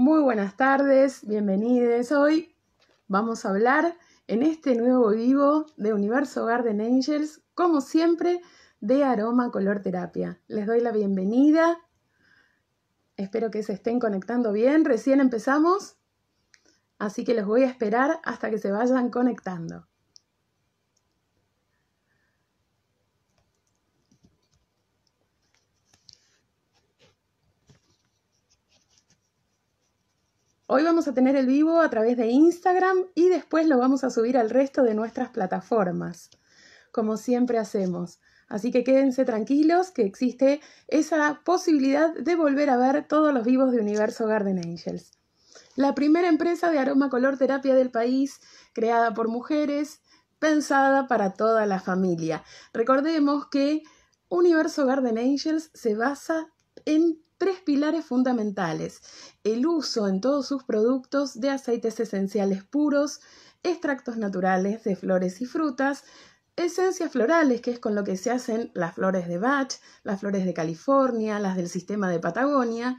Muy buenas tardes, bienvenidos. Hoy vamos a hablar en este nuevo vivo de Universo Garden Angels, como siempre, de aroma color terapia. Les doy la bienvenida. Espero que se estén conectando bien. Recién empezamos, así que los voy a esperar hasta que se vayan conectando. Hoy vamos a tener el vivo a través de Instagram y después lo vamos a subir al resto de nuestras plataformas, como siempre hacemos. Así que quédense tranquilos que existe esa posibilidad de volver a ver todos los vivos de Universo Garden Angels. La primera empresa de aroma color terapia del país, creada por mujeres, pensada para toda la familia. Recordemos que Universo Garden Angels se basa en tres pilares fundamentales. El uso en todos sus productos de aceites esenciales puros, extractos naturales de flores y frutas, esencias florales, que es con lo que se hacen las flores de Bach, las flores de California, las del sistema de Patagonia,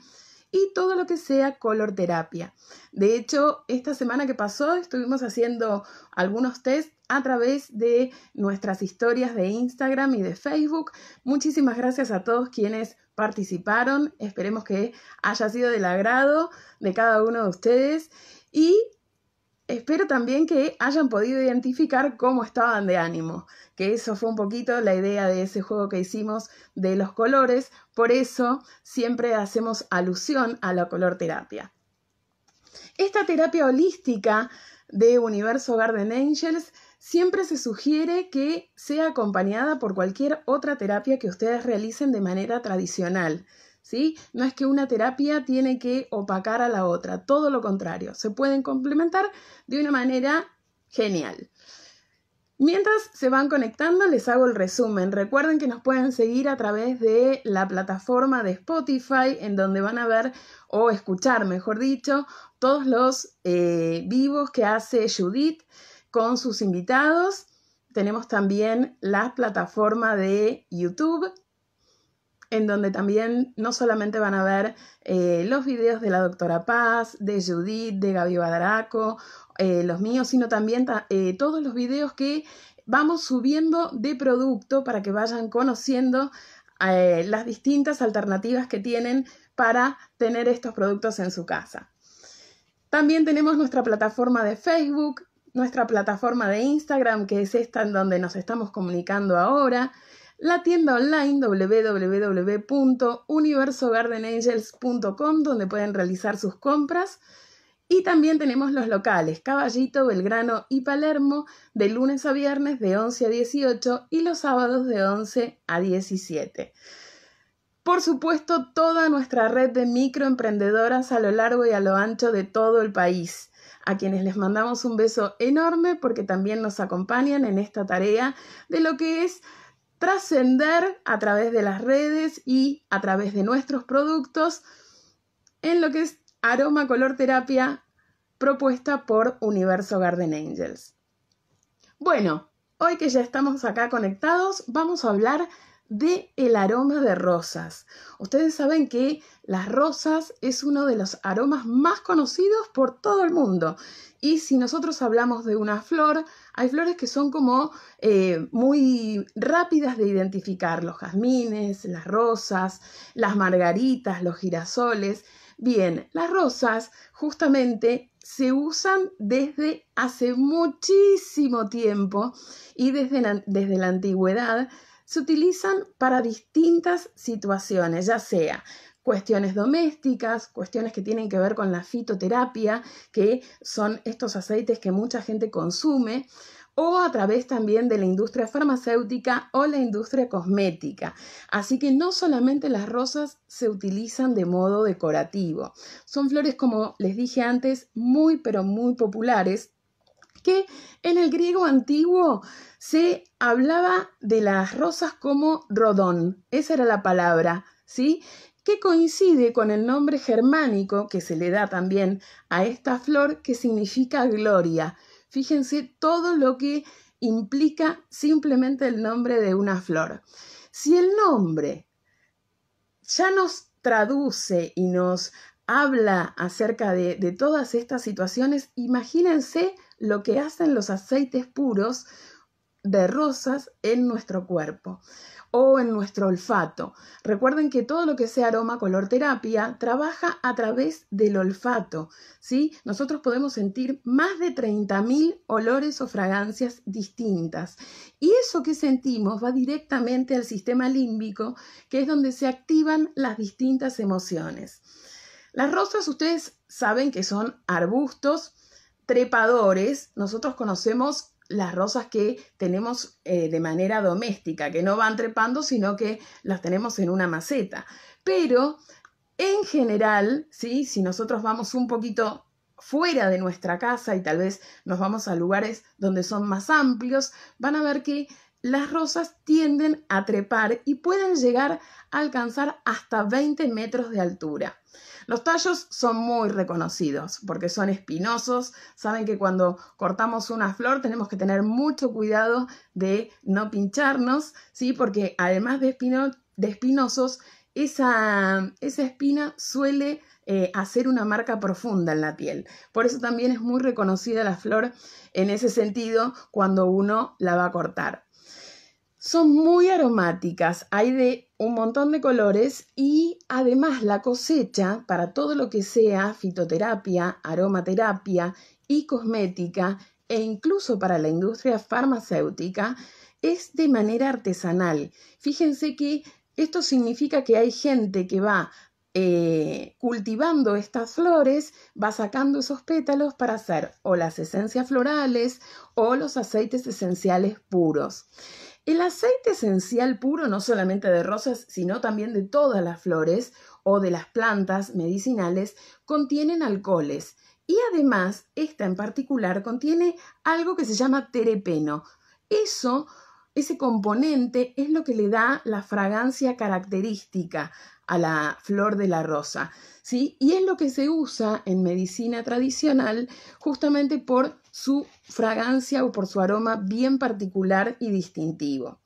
y todo lo que sea color terapia. De hecho, esta semana que pasó estuvimos haciendo algunos test a través de nuestras historias de Instagram y de Facebook. Muchísimas gracias a todos quienes participaron. Esperemos que haya sido del agrado de cada uno de ustedes. Y Espero también que hayan podido identificar cómo estaban de ánimo, que eso fue un poquito la idea de ese juego que hicimos de los colores, por eso siempre hacemos alusión a la color terapia. Esta terapia holística de Universo Garden Angels siempre se sugiere que sea acompañada por cualquier otra terapia que ustedes realicen de manera tradicional, ¿sí? No es que una terapia tiene que opacar a la otra, todo lo contrario, se pueden complementar de una manera genial. Mientras se van conectando, les hago el resumen. Recuerden que nos pueden seguir a través de la plataforma de Spotify, en donde van a ver o escuchar, mejor dicho, todos los eh, vivos que hace Judith con sus invitados. Tenemos también la plataforma de YouTube, en donde también no solamente van a ver eh, los videos de la doctora Paz, de Judith, de Gaby Badaraco, eh, los míos, sino también eh, todos los videos que vamos subiendo de producto para que vayan conociendo las distintas alternativas que tienen para tener estos productos en su casa. También tenemos nuestra plataforma de Facebook, nuestra plataforma de Instagram, que es esta en donde nos estamos comunicando ahora la tienda online www.universogardenangels.com donde pueden realizar sus compras. Y también tenemos los locales, Caballito, Belgrano y Palermo, de lunes a viernes de 11 a 18 y los sábados de 11 a 17. Por supuesto, toda nuestra red de microemprendedoras a lo largo y a lo ancho de todo el país, a quienes les mandamos un beso enorme porque también nos acompañan en esta tarea de lo que es trascender a través de las redes y a través de nuestros productos en lo que es aroma color terapia propuesta por Universo Garden Angels. Bueno, hoy que ya estamos acá conectados, vamos a hablar de el aroma de rosas. Ustedes saben que las rosas es uno de los aromas más conocidos por todo el mundo. Y si nosotros hablamos de una flor, hay flores que son como eh, muy rápidas de identificar, los jazmines, las rosas, las margaritas, los girasoles. Bien, las rosas justamente se usan desde hace muchísimo tiempo y desde la antigüedad se utilizan para distintas situaciones, ya sea cuestiones domésticas, cuestiones que tienen que ver con la fitoterapia, que son estos aceites que mucha gente consume, o a través también de la industria farmacéutica o la industria cosmética. Así que no solamente las rosas se utilizan de modo decorativo. Son flores, como les dije antes, muy pero muy populares que en el griego antiguo se hablaba de las rosas como rodón, esa era la palabra, ¿sí? que coincide con el nombre germánico que se le da también a esta flor que significa gloria. Fíjense todo lo que implica simplemente el nombre de una flor. Si el nombre ya nos traduce y nos habla acerca de, de todas estas situaciones, imagínense lo que hacen los aceites puros de rosas en nuestro cuerpo o en nuestro olfato. Recuerden que todo lo que sea aroma color terapia trabaja a través del olfato, ¿sí? Nosotros podemos sentir más de 30.000 olores o fragancias distintas. Y eso que sentimos va directamente al sistema límbico, que es donde se activan las distintas emociones. Las rosas ustedes saben que son arbustos, trepadores, nosotros conocemos las rosas que tenemos eh, de manera doméstica, que no van trepando, sino que las tenemos en una maceta. Pero en general, ¿sí? si nosotros vamos un poquito fuera de nuestra casa y tal vez nos vamos a lugares donde son más amplios, van a ver que las rosas tienden a trepar y pueden llegar a alcanzar hasta 20 metros de altura. Los tallos son muy reconocidos porque son espinosos. Saben que cuando cortamos una flor tenemos que tener mucho cuidado de no pincharnos, ¿sí? porque además de, espinosos, esa, espina suele eh, hacer una marca profunda en la piel. Por eso también es muy reconocida la flor en ese sentido cuando uno la va a cortar. Son muy aromáticas, hay de un montón de colores y además la cosecha para todo lo que sea fitoterapia, aromaterapia y cosmética e incluso para la industria farmacéutica es de manera artesanal. Fíjense que esto significa que hay gente que va eh, cultivando estas flores, va sacando esos pétalos para hacer o las esencias florales o los aceites esenciales puros. El aceite esencial puro, no solamente de rosas, sino también de todas las flores o de las plantas medicinales, contienen alcoholes. Y además, esta en particular contiene algo que se llama terepeno. Eso, ese componente, es lo que le da la fragancia característica a la flor de la rosa, ¿sí? Y es lo que se usa en medicina tradicional justamente por su fragancia o por su aroma bien particular y distintivo.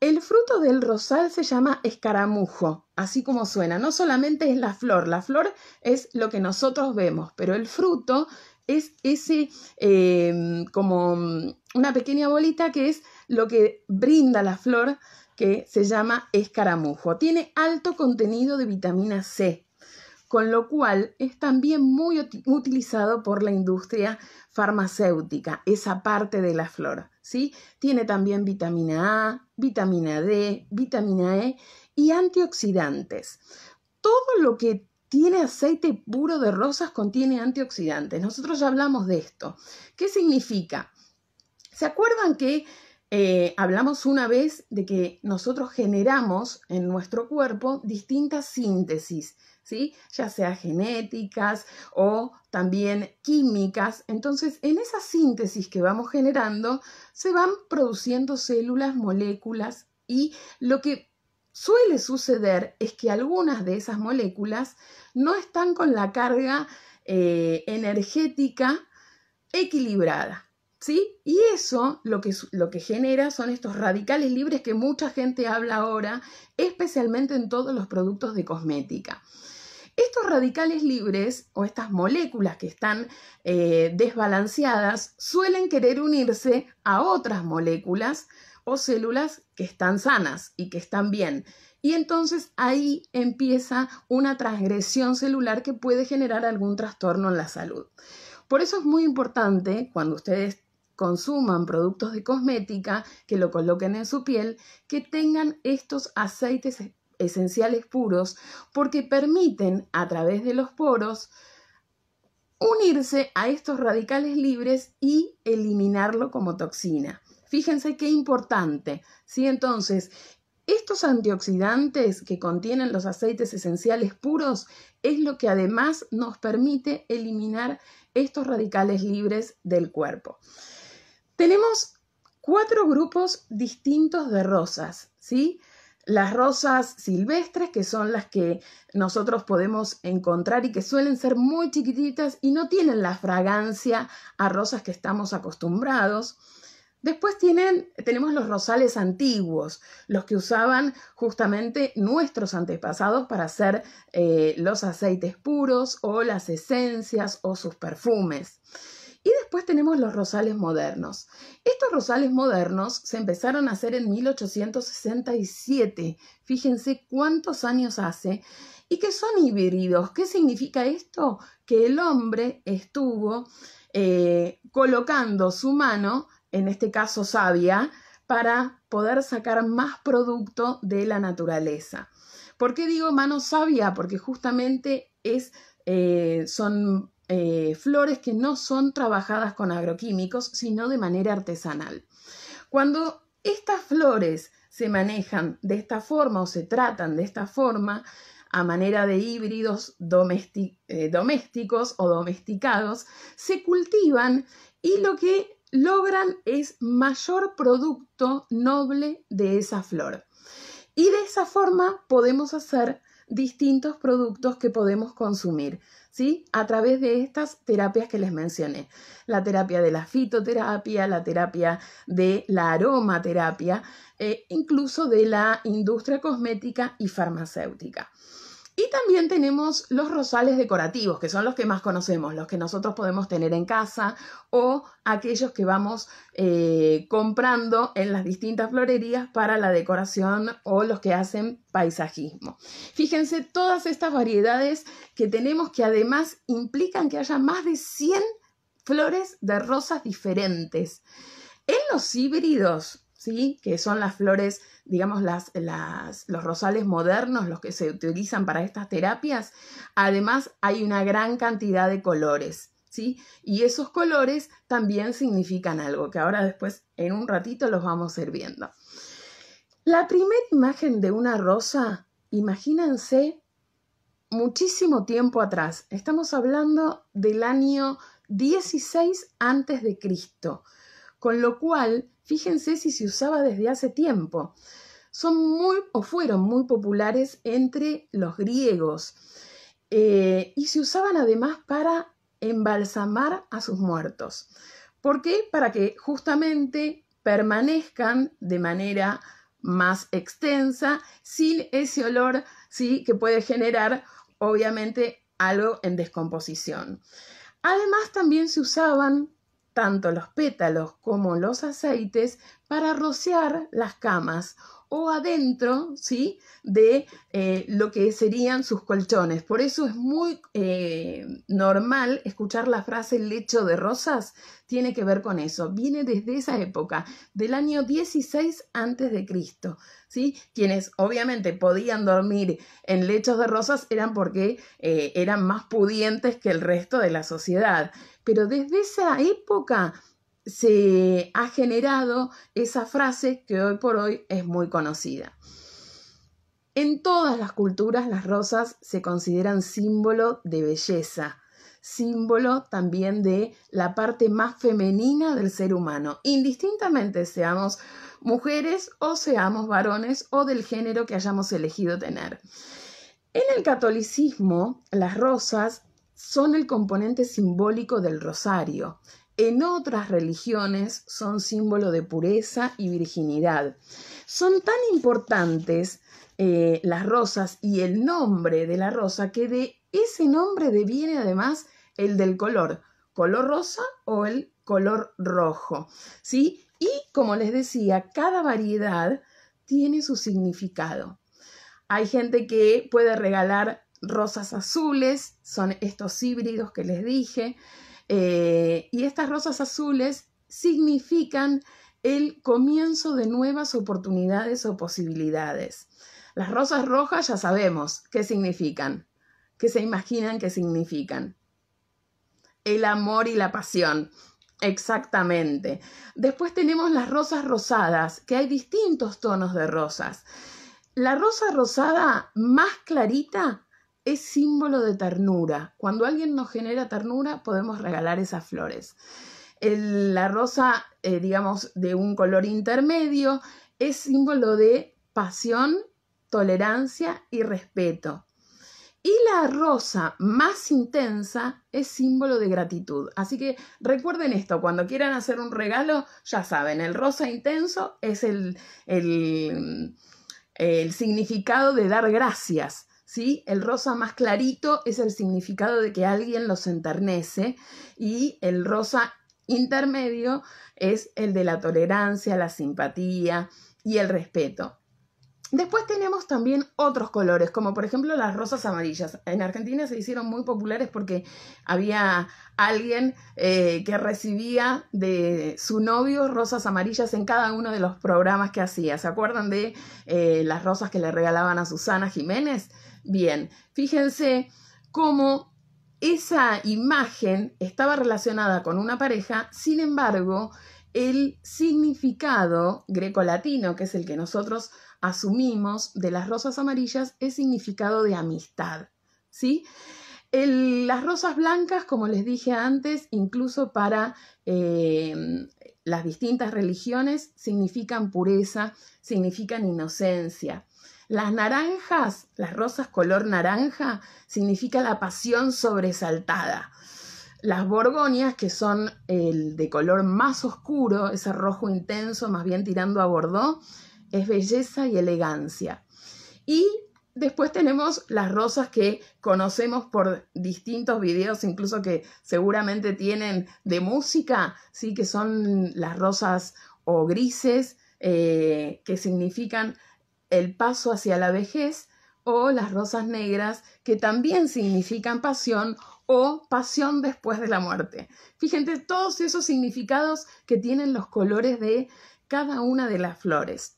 El fruto del rosal se llama escaramujo, así como suena. No solamente es la flor, la flor es lo que nosotros vemos, pero el fruto es ese eh, como una pequeña bolita que es lo que brinda la flor que se llama escaramujo. Tiene alto contenido de vitamina C, con lo cual es también muy utilizado por la industria farmacéutica, esa parte de la flor. ¿sí? Tiene también vitamina A, vitamina D, vitamina E y antioxidantes. Todo lo que tiene aceite puro de rosas contiene antioxidantes. Nosotros ya hablamos de esto. ¿Qué significa? ¿Se acuerdan que eh, hablamos una vez de que nosotros generamos en nuestro cuerpo distintas síntesis, ¿sí? ya sea genéticas o también químicas. Entonces, en esa síntesis que vamos generando, se van produciendo células, moléculas y lo que suele suceder es que algunas de esas moléculas no están con la carga eh, energética equilibrada. ¿Sí? Y eso lo que, lo que genera son estos radicales libres que mucha gente habla ahora, especialmente en todos los productos de cosmética. Estos radicales libres o estas moléculas que están eh, desbalanceadas suelen querer unirse a otras moléculas o células que están sanas y que están bien. Y entonces ahí empieza una transgresión celular que puede generar algún trastorno en la salud. Por eso es muy importante cuando ustedes consuman productos de cosmética, que lo coloquen en su piel, que tengan estos aceites esenciales puros, porque permiten a través de los poros unirse a estos radicales libres y eliminarlo como toxina. Fíjense qué importante, si Entonces, estos antioxidantes que contienen los aceites esenciales puros es lo que además nos permite eliminar estos radicales libres del cuerpo. Tenemos cuatro grupos distintos de rosas, ¿sí? Las rosas silvestres, que son las que nosotros podemos encontrar y que suelen ser muy chiquititas y no tienen la fragancia a rosas que estamos acostumbrados. Después tenemos los rosales antiguos, los que usaban justamente nuestros antepasados para hacer eh, los aceites puros o las esencias o sus perfumes. Y después tenemos los rosales modernos. Estos rosales modernos se empezaron a hacer en 1867. Fíjense cuántos años hace. ¿Y que son híbridos? ¿Qué significa esto? Que el hombre estuvo eh, colocando su mano, en este caso sabia, para poder sacar más producto de la naturaleza. ¿Por qué digo mano sabia? Porque justamente es, eh, son eh, flores que no son trabajadas con agroquímicos, sino de manera artesanal. Cuando estas flores se manejan de esta forma o se tratan de esta forma, a manera de híbridos eh, domésticos o domesticados, se cultivan y lo que logran es mayor producto noble de esa flor. Y de esa forma podemos hacer distintos productos que podemos consumir, ¿Sí? A través de estas terapias que les mencioné. La terapia de la fitoterapia, la terapia de la aromaterapia, e incluso de la industria cosmética y farmacéutica. Y también tenemos los rosales decorativos, que son los que más conocemos, los que nosotros podemos tener en casa o aquellos que vamos eh, comprando en las distintas florerías para la decoración o los que hacen paisajismo. Fíjense todas estas variedades que tenemos que además implican que haya más de 100 flores de rosas diferentes. En los híbridos que son las flores, digamos, las, los rosales modernos, los que se utilizan para estas terapias, además hay una gran cantidad de colores. ¿Sí? Y esos colores también significan algo, que ahora después en un ratito los vamos a ir viendo. La primera imagen de una rosa, imagínense muchísimo tiempo atrás. Estamos hablando del año 16 antes de Cristo, con lo cual Fíjense si se usaba desde hace tiempo. Son muy o fueron muy populares entre los griegos eh, y se usaban además para embalsamar a sus muertos. ¿Por qué? Para que justamente permanezcan de manera más extensa sin ese olor ¿sí? que puede generar obviamente algo en descomposición. Además también se usaban tanto los pétalos como los aceites para rociar las camas o adentro ¿sí? de eh, lo que serían sus colchones. Por eso es muy eh, normal escuchar la frase lecho de rosas, tiene que ver con eso, viene desde esa época, del año 16 antes de Cristo, ¿sí? Quienes obviamente podían dormir en lechos de rosas eran porque eh, eran más pudientes que el resto de la sociedad, pero desde esa época se ha generado esa frase que hoy por hoy es muy conocida. En todas las culturas las rosas se consideran símbolo de belleza, símbolo también de la parte más femenina del ser humano, indistintamente seamos mujeres o seamos varones o del género que hayamos elegido tener. En el catolicismo, las rosas son el componente simbólico del rosario, en otras religiones son símbolo de pureza y virginidad. Son tan importantes eh, las rosas y el nombre de la rosa que de ese nombre deviene además el del color, color rosa o el color rojo, ¿sí? Y como les decía, cada variedad tiene su significado. Hay gente que puede regalar rosas azules, son estos híbridos que les dije. Eh, y estas rosas azules significan el comienzo de nuevas oportunidades o posibilidades. Las rosas rojas ya sabemos qué significan, qué se imaginan que significan. El amor y la pasión. Exactamente. Después tenemos las rosas rosadas, que hay distintos tonos de rosas. La rosa rosada más clarita es símbolo de ternura. Cuando alguien nos genera ternura, podemos regalar esas flores. la rosa, eh, digamos, de un color intermedio, es símbolo de pasión, tolerancia y respeto. Y la rosa más intensa es símbolo de gratitud. Así que recuerden esto, cuando quieran hacer un regalo, ya saben, el rosa intenso es el, el, el significado de dar gracias. ¿sí? El rosa más clarito es el significado de que alguien los enternece y el rosa intermedio es el de la tolerancia, la simpatía y el respeto. Después tenemos también otros colores, como por ejemplo las rosas amarillas. En Argentina se hicieron muy populares porque había alguien eh, que recibía de su novio rosas amarillas en cada uno de los programas que hacía. ¿Se acuerdan de eh, las rosas que le regalaban a Susana Jiménez? Bien, fíjense cómo esa imagen estaba relacionada con una pareja, sin embargo, el significado greco-latino, que es el que nosotros asumimos de las rosas amarillas es significado de amistad, ¿sí? las rosas blancas, como les dije antes, incluso para em, las distintas religiones, significan pureza, significan inocencia. Las naranjas, las rosas color naranja, significa la pasión sobresaltada. Las borgoñas, que son el eh, de color más oscuro, ese rojo intenso, más bien tirando a bordeaux es belleza y elegancia. Y después tenemos las rosas que conocemos por distintos videos, incluso que seguramente tienen de música, sí, que son las rosas o grises, eh, que significan el paso hacia la vejez, o las rosas negras, que también significan pasión o pasión después de la muerte. Fíjense todos esos significados que tienen los colores de cada una de las flores.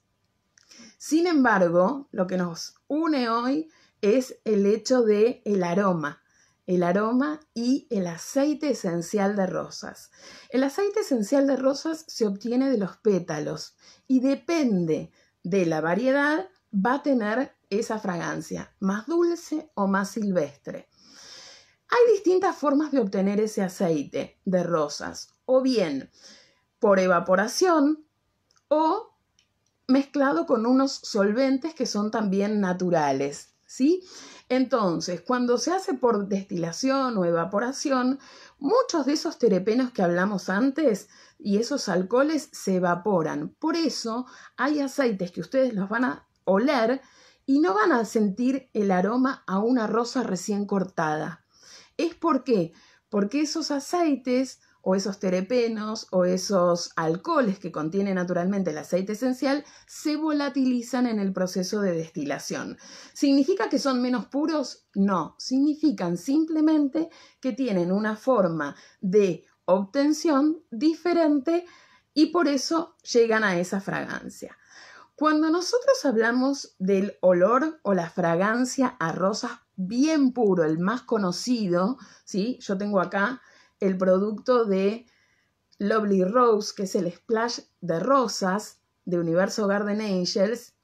Sin embargo, lo que nos une hoy es el hecho de el aroma, el aroma y el aceite esencial de rosas. El aceite esencial de rosas se obtiene de los pétalos y depende de la variedad va a tener esa fragancia, más dulce o más silvestre. Hay distintas formas de obtener ese aceite de rosas, o bien por evaporación o mezclado con unos solventes que son también naturales, ¿sí? Entonces, cuando se hace por destilación o evaporación, muchos de esos terpenos que hablamos antes y esos alcoholes se evaporan. Por eso hay aceites que ustedes los van a oler y no van a sentir el aroma a una rosa recién cortada. ¿Es por qué? Porque esos aceites o esos terepenos o esos alcoholes que contiene naturalmente el aceite esencial se volatilizan en el proceso de destilación. ¿Significa que son menos puros? No, significan simplemente que tienen una forma de obtención diferente y por eso llegan a esa fragancia. Cuando nosotros hablamos del olor o la fragancia a rosas bien puro, el más conocido, ¿sí? Yo tengo acá el producto de Lovely Rose, que es el splash de rosas de Universo Garden Angels,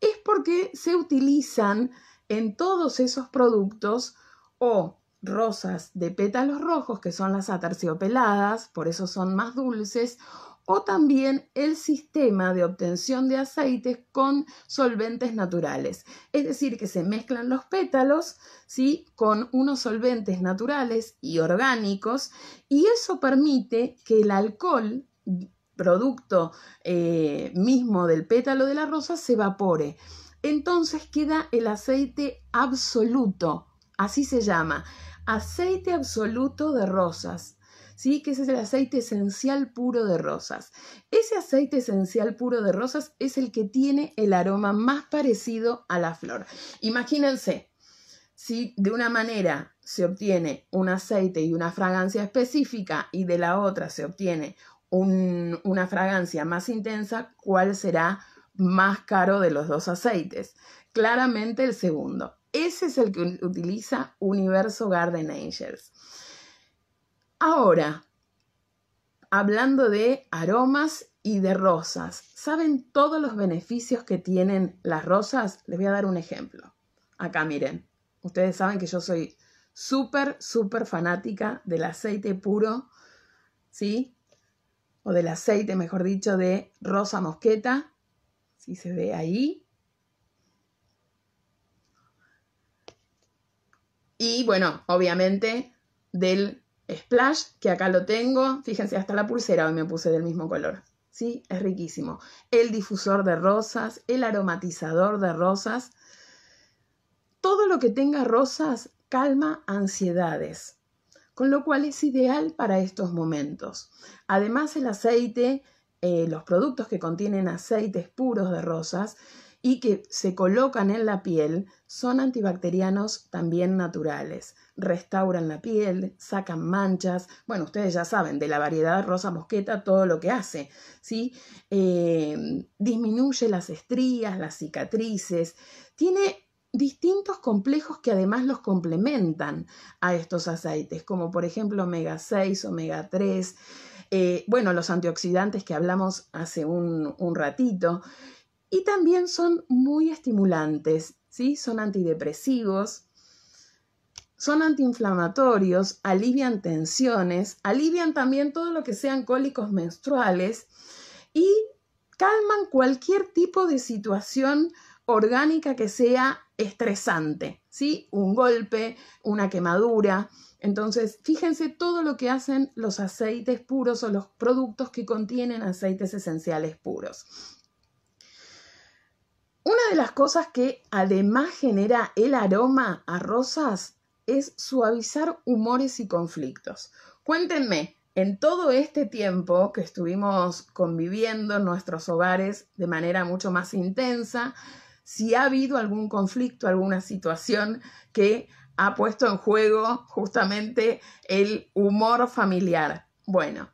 es porque se utilizan en todos esos productos o rosas de pétalos rojos, que son las aterciopeladas, por eso son más dulces, o también el sistema de obtención de aceites con solventes naturales. Es decir, que se mezclan los pétalos ¿sí? con unos solventes naturales y orgánicos y eso permite que el alcohol producto eh, mismo del pétalo de la rosa se evapore. Entonces queda el aceite absoluto, así se llama, aceite absoluto de rosas. ¿sí? que ese es el aceite esencial puro de rosas. Ese aceite esencial puro de rosas es el que tiene el aroma más parecido a la flor. Imagínense, si de una manera se obtiene un aceite y una fragancia específica y de la otra se obtiene una fragancia más intensa, ¿cuál será más caro de los dos aceites? Claramente el segundo. Ese es el que utiliza Universo Garden Angels. Ahora, hablando de aromas y de rosas, ¿saben todos los beneficios que tienen las rosas? Les voy a dar un ejemplo. Acá miren, ustedes saben que yo soy súper, súper fanática del aceite puro, ¿sí? O del aceite, mejor dicho, de rosa mosqueta. Si se ve ahí, Y bueno, obviamente del splash, que acá lo tengo. Fíjense, hasta la pulsera hoy me puse del mismo color. ¿Sí? Es riquísimo. El difusor de rosas, el aromatizador de rosas. Todo lo que tenga rosas calma ansiedades, con lo cual es ideal para estos momentos. Además, el aceite, eh, los productos que contienen aceites puros de rosas, y que se colocan en la piel son antibacterianos también naturales. Restauran la piel, sacan manchas, bueno, ustedes ya saben, de la variedad rosa mosqueta todo lo que hace, ¿sí? Eh, disminuye las estrías, las cicatrices, tiene distintos complejos que además los complementan a estos aceites, como por ejemplo omega 6, omega 3, eh, bueno, los antioxidantes que hablamos hace un, un ratito y también son muy estimulantes, ¿sí? Son antidepresivos, son antiinflamatorios, alivian tensiones, alivian también todo lo que sean cólicos menstruales y calman cualquier tipo de situación orgánica que sea estresante, ¿sí? Un golpe, una quemadura. Entonces, fíjense todo lo que hacen los aceites puros o los productos que contienen aceites esenciales puros. Una de las cosas que además genera el aroma a rosas es suavizar humores y conflictos. Cuéntenme, en todo este tiempo que estuvimos conviviendo en nuestros hogares de manera mucho más intensa, si ha habido algún conflicto, alguna situación que ha puesto en juego justamente el humor familiar. Bueno,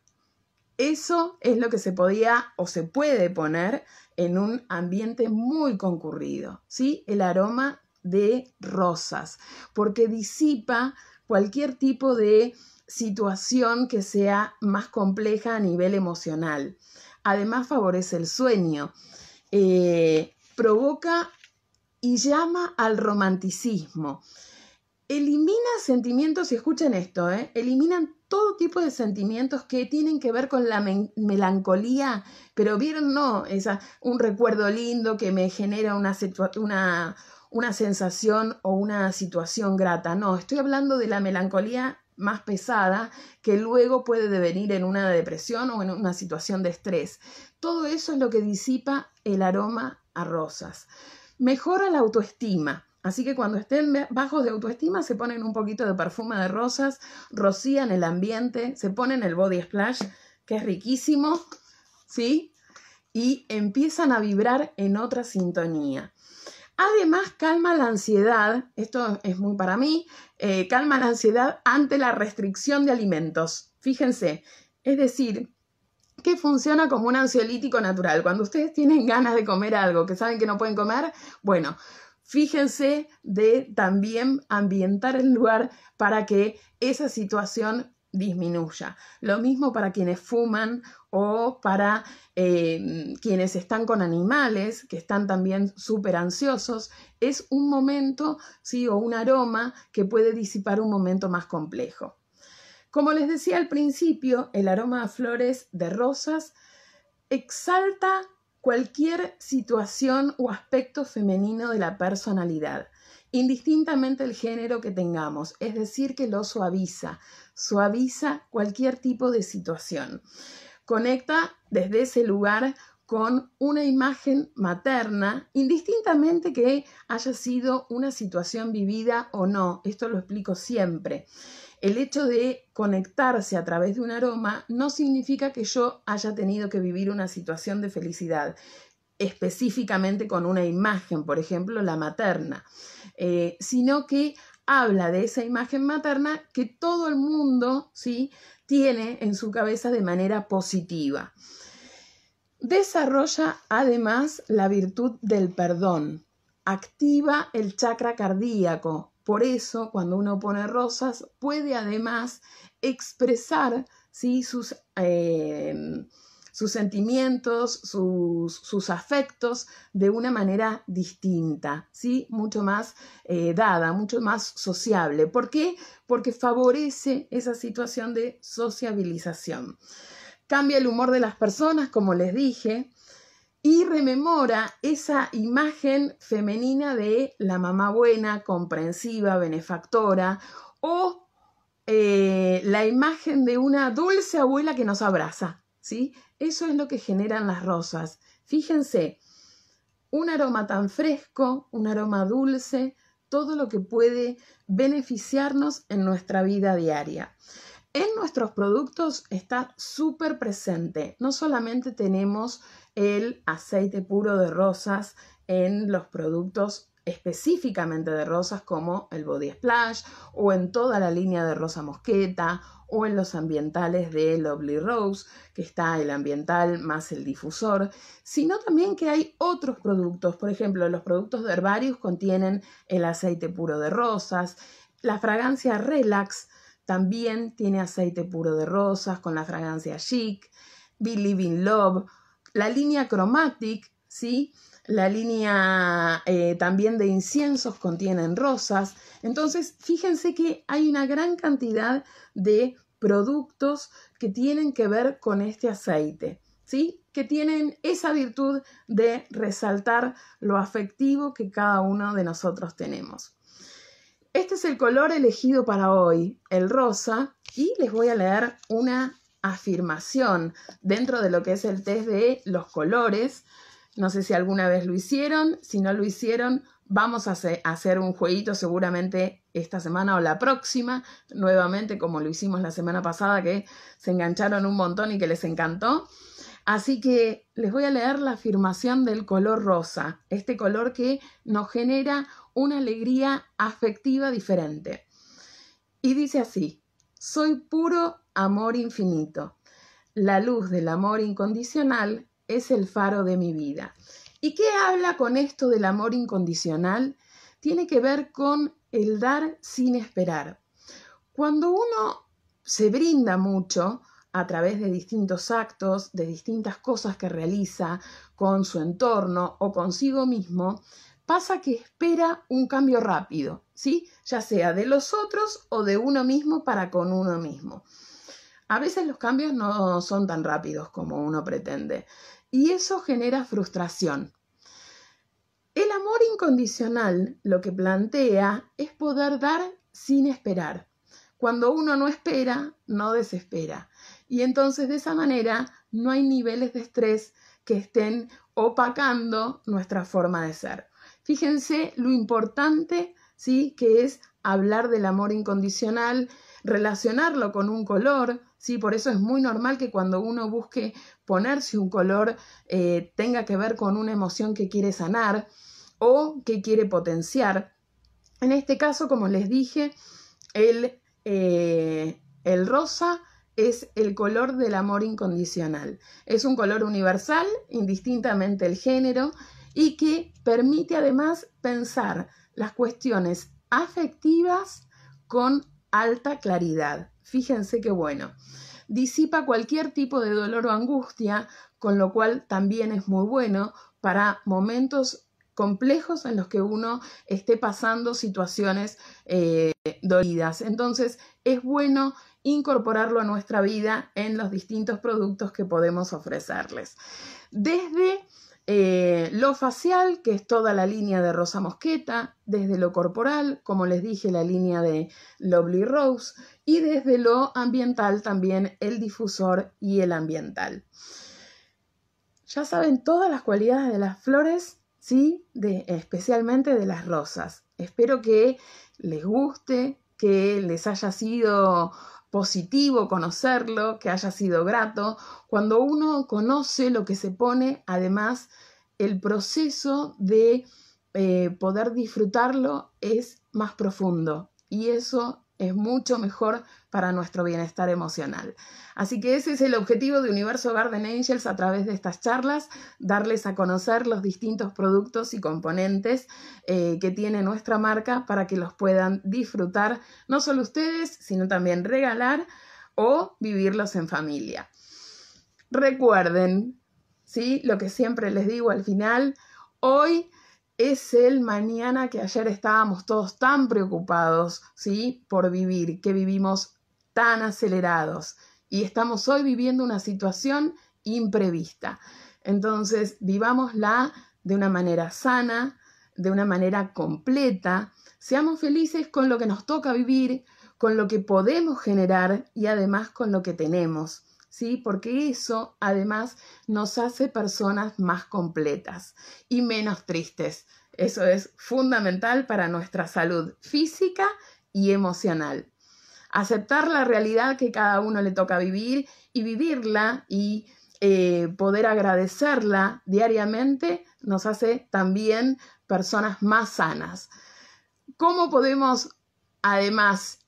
eso es lo que se podía o se puede poner en un ambiente muy concurrido, ¿sí? El aroma de rosas, porque disipa cualquier tipo de situación que sea más compleja a nivel emocional. Además favorece el sueño, eh, provoca y llama al romanticismo elimina sentimientos, y escuchen esto, ¿eh? eliminan todo tipo de sentimientos que tienen que ver con la melancolía, pero vieron, no, es un recuerdo lindo que me genera una, una sensación o una situación grata, no, estoy hablando de la melancolía más pesada que luego puede devenir en una depresión o en una situación de estrés. Todo eso es lo que disipa el aroma a rosas. Mejora la autoestima Así que cuando estén bajos de autoestima, se ponen un poquito de perfume de rosas, rocían el ambiente, se ponen el body splash, que es riquísimo, ¿sí? Y empiezan a vibrar en otra sintonía. Además, calma la ansiedad, esto es muy para mí, eh, calma la ansiedad ante la restricción de alimentos. Fíjense, es decir, que funciona como un ansiolítico natural. Cuando ustedes tienen ganas de comer algo que saben que no pueden comer, bueno, Fíjense de también ambientar el lugar para que esa situación disminuya. Lo mismo para quienes fuman o para eh, quienes están con animales, que están también súper ansiosos, es un momento, sí, o un aroma que puede disipar un momento más complejo. Como les decía al principio, el aroma a flores de rosas exalta cualquier situación o aspecto femenino de la personalidad, indistintamente el género que tengamos, es decir, que lo suaviza, suaviza cualquier tipo de situación. Conecta desde ese lugar con una imagen materna, indistintamente que haya sido una situación vivida o no. Esto lo explico siempre. El hecho de conectarse a través de un aroma no significa que yo haya tenido que vivir una situación de felicidad específicamente con una imagen, por ejemplo, la materna, eh, sino que habla de esa imagen materna que todo el mundo ¿sí? tiene en su cabeza de manera positiva. Desarrolla además la virtud del perdón, activa el chakra cardíaco, por eso, cuando uno pone rosas, puede además expresar sus, eh, sus sentimientos, sus, afectos de una manera distinta, ¿sí? mucho más eh, dada, mucho más sociable. ¿Por qué? Porque favorece esa situación de sociabilización. Cambia el humor de las personas, como les dije, y rememora esa imagen femenina de la mamá buena, comprensiva, benefactora o eh, la imagen de una dulce abuela que nos abraza, ¿sí? Eso es lo que generan las rosas. Fíjense, un aroma tan fresco, un aroma dulce, todo lo que puede beneficiarnos en nuestra vida diaria. En nuestros productos está súper presente. No solamente tenemos el aceite puro de rosas en los productos específicamente de rosas como el body splash o en toda la línea de rosa mosqueta o en los ambientales de Lovely Rose, que está el ambiental más el difusor, sino también que hay otros productos, por ejemplo, los productos de Herbarius contienen el aceite puro de rosas, la fragancia Relax también tiene aceite puro de rosas con la fragancia Chic, Believe in Love la línea chromatic, ¿sí? La línea eh, también de inciensos contienen rosas. Entonces, fíjense que hay una gran cantidad de productos que tienen que ver con este aceite, ¿sí? Que tienen esa virtud de resaltar lo afectivo que cada uno de nosotros tenemos. Este es el color elegido para hoy, el rosa, y les voy a leer una afirmación dentro de lo que es el test de los colores. No sé si alguna vez lo hicieron, si no lo hicieron, vamos a hacer un jueguito seguramente esta semana o la próxima, nuevamente como lo hicimos la semana pasada, que se engancharon un montón y que les encantó. Así que les voy a leer la afirmación del color rosa, este color que nos genera una alegría afectiva diferente. Y dice así, soy puro amor infinito. La luz del amor incondicional es el faro de mi vida. ¿Y qué habla con esto del amor incondicional? Tiene que ver con el dar sin esperar. Cuando uno se brinda mucho a través de distintos actos, de distintas cosas que realiza con su entorno o consigo mismo, pasa que espera un cambio rápido, ¿sí? Ya sea de los otros o de uno mismo para con uno mismo. A veces los cambios no son tan rápidos como uno pretende y eso genera frustración. El amor incondicional lo que plantea es poder dar sin esperar. Cuando uno no espera, no desespera. Y entonces de esa manera no hay niveles de estrés que estén opacando nuestra forma de ser. Fíjense lo importante, ¿sí? que es hablar del amor incondicional relacionarlo con un color, ¿sí? Por eso es muy normal que cuando uno busque ponerse un color eh, tenga que ver con una emoción que quiere sanar o que quiere potenciar. En este caso, como les dije, el, eh, el rosa es el color del amor incondicional. Es un color universal, indistintamente el género, y que permite además pensar las cuestiones afectivas con alta claridad. Fíjense qué bueno. Disipa cualquier tipo de dolor o angustia, con lo cual también es muy bueno para momentos complejos en los que uno esté pasando situaciones eh, dolidas. Entonces, es bueno incorporarlo a nuestra vida en los distintos productos que podemos ofrecerles. Desde eh, lo facial, que es toda la línea de Rosa Mosqueta, desde lo corporal, como les dije, la línea de Lovely Rose, y desde lo ambiental también el difusor y el ambiental. Ya saben todas las cualidades de las flores, ¿sí? De, especialmente de las rosas. Espero que les guste, que les haya sido positivo conocerlo, que haya sido grato. Cuando uno conoce lo que se pone, además, el proceso de eh, poder disfrutarlo es más profundo y eso es mucho mejor para nuestro bienestar emocional. Así que ese es el objetivo de Universo Garden Angels a través de estas charlas, darles a conocer los distintos productos y componentes eh, que tiene nuestra marca para que los puedan disfrutar no solo ustedes, sino también regalar o vivirlos en familia. Recuerden, ¿sí? Lo que siempre les digo al final, hoy es el mañana que ayer estábamos todos tan preocupados, ¿sí? Por vivir, que vivimos tan acelerados y estamos hoy viviendo una situación imprevista. Entonces, vivámosla de una manera sana, de una manera completa, seamos felices con lo que nos toca vivir, con lo que podemos generar y además con lo que tenemos. ¿sí? Porque eso además nos hace personas más completas y menos tristes. Eso es fundamental para nuestra salud física y emocional. Aceptar la realidad que cada uno le toca vivir y vivirla y eh, poder agradecerla diariamente nos hace también personas más sanas. ¿Cómo podemos además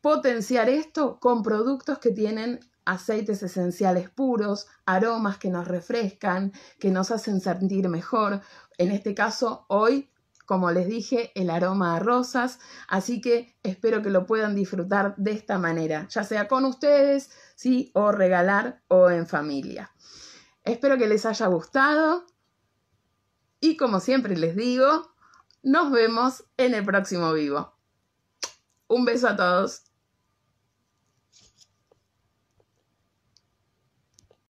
potenciar esto con productos que tienen aceites esenciales puros, aromas que nos refrescan, que nos hacen sentir mejor. En este caso, hoy, como les dije, el aroma a rosas. Así que espero que lo puedan disfrutar de esta manera, ya sea con ustedes, sí, o regalar o en familia. Espero que les haya gustado. Y como siempre les digo, nos vemos en el próximo vivo. Un beso a todos.